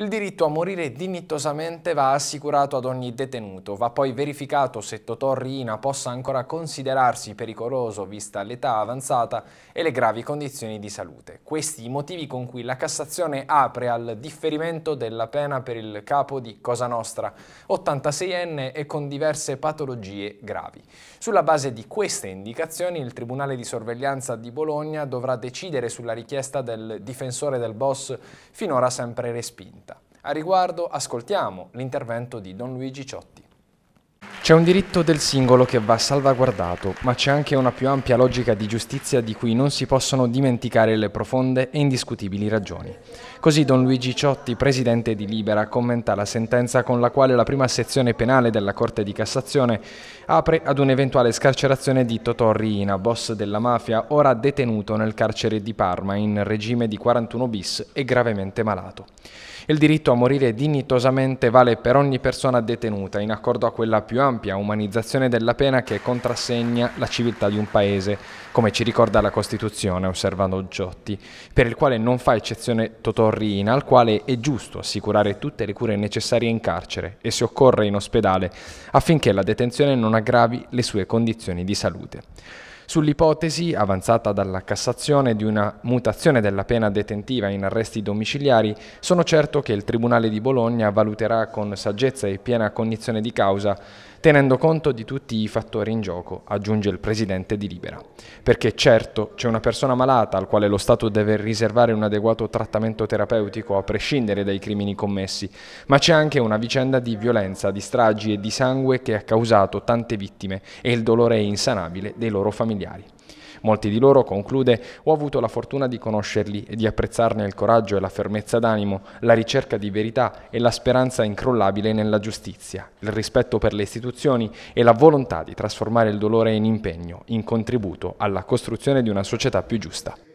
Il diritto a morire dignitosamente va assicurato ad ogni detenuto, va poi verificato se Totò Riina possa ancora considerarsi pericoloso vista l'età avanzata e le gravi condizioni di salute. Questi i motivi con cui la Cassazione apre al differimento della pena per il capo di Cosa Nostra, 86enne e con diverse patologie gravi. Sulla base di queste indicazioni il Tribunale di sorveglianza di Bologna dovrà decidere sulla richiesta del difensore del boss finora sempre respinta. A riguardo ascoltiamo l'intervento di Don Luigi Ciotti. C'è un diritto del singolo che va salvaguardato, ma c'è anche una più ampia logica di giustizia di cui non si possono dimenticare le profonde e indiscutibili ragioni. Così Don Luigi Ciotti, presidente di Libera, commenta la sentenza con la quale la prima sezione penale della Corte di Cassazione apre ad un'eventuale scarcerazione di Totò Riina, boss della mafia, ora detenuto nel carcere di Parma in regime di 41 bis e gravemente malato. Il diritto a morire dignitosamente vale per ogni persona detenuta, in accordo a quella più ampia ampia umanizzazione della pena che contrassegna la civiltà di un paese, come ci ricorda la Costituzione, osservando Giotti, per il quale non fa eccezione Totorrina, al quale è giusto assicurare tutte le cure necessarie in carcere e se occorre in ospedale, affinché la detenzione non aggravi le sue condizioni di salute sull'ipotesi, avanzata dalla Cassazione, di una mutazione della pena detentiva in arresti domiciliari, sono certo che il Tribunale di Bologna valuterà con saggezza e piena cognizione di causa, tenendo conto di tutti i fattori in gioco, aggiunge il Presidente di Libera. Perché certo c'è una persona malata al quale lo Stato deve riservare un adeguato trattamento terapeutico a prescindere dai crimini commessi, ma c'è anche una vicenda di violenza, di stragi e di sangue che ha causato tante vittime e il dolore insanabile dei loro familiari familiari. Molti di loro, conclude, ho avuto la fortuna di conoscerli e di apprezzarne il coraggio e la fermezza d'animo, la ricerca di verità e la speranza incrollabile nella giustizia, il rispetto per le istituzioni e la volontà di trasformare il dolore in impegno, in contributo alla costruzione di una società più giusta.